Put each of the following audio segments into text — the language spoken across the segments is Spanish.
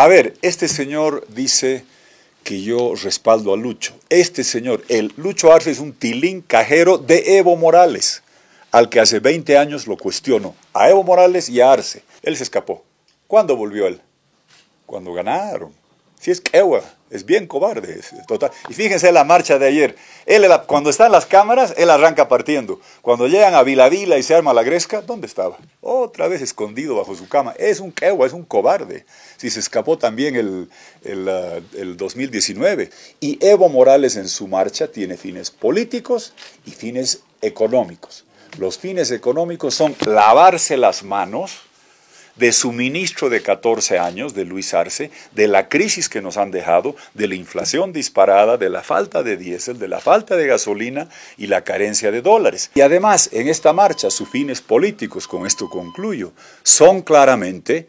A ver, este señor dice que yo respaldo a Lucho. Este señor, el Lucho Arce es un tilín cajero de Evo Morales, al que hace 20 años lo cuestiono, a Evo Morales y a Arce. Él se escapó. ¿Cuándo volvió él? Cuando ganaron. Si es quewa, es bien cobarde. total. Y fíjense la marcha de ayer. cuando están las cámaras, él arranca partiendo. Cuando llegan a Vilavila y se arma la gresca, ¿dónde estaba? Otra vez escondido bajo su cama. Es un Ewa, es un cobarde. Si se escapó también el, el, ah, el 2019. Y Evo Morales en su marcha tiene fines políticos y fines económicos. Los fines económicos son lavarse las manos de suministro de 14 años, de Luis Arce, de la crisis que nos han dejado, de la inflación disparada, de la falta de diésel, de la falta de gasolina y la carencia de dólares. Y además, en esta marcha, sus fines políticos, con esto concluyo, son claramente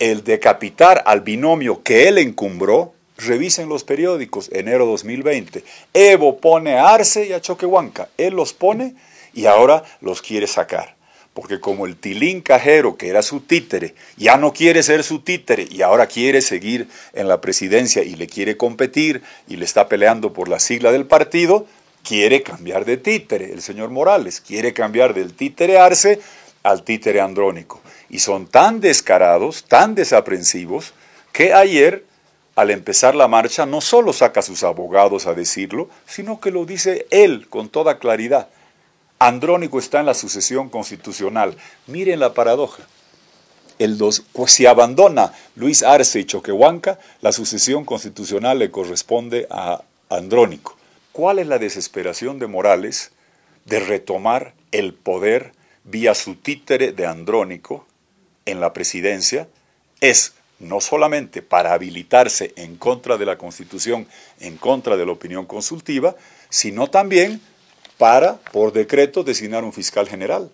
el decapitar al binomio que él encumbró, Revisen los periódicos, enero 2020. Evo pone a Arce y a Choquehuanca. Él los pone y ahora los quiere sacar porque como el tilín cajero, que era su títere, ya no quiere ser su títere y ahora quiere seguir en la presidencia y le quiere competir y le está peleando por la sigla del partido, quiere cambiar de títere, el señor Morales, quiere cambiar del títere Arce al títere Andrónico. Y son tan descarados, tan desaprensivos, que ayer, al empezar la marcha, no solo saca a sus abogados a decirlo, sino que lo dice él con toda claridad. Andrónico está en la sucesión constitucional. Miren la paradoja. El dos, pues, si abandona Luis Arce y Choquehuanca, la sucesión constitucional le corresponde a Andrónico. ¿Cuál es la desesperación de Morales de retomar el poder vía su títere de Andrónico en la presidencia? Es no solamente para habilitarse en contra de la Constitución, en contra de la opinión consultiva, sino también para, por decreto, designar un fiscal general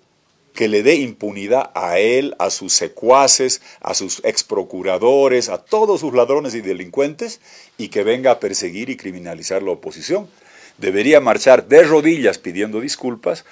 que le dé impunidad a él, a sus secuaces, a sus exprocuradores, a todos sus ladrones y delincuentes, y que venga a perseguir y criminalizar la oposición. Debería marchar de rodillas pidiendo disculpas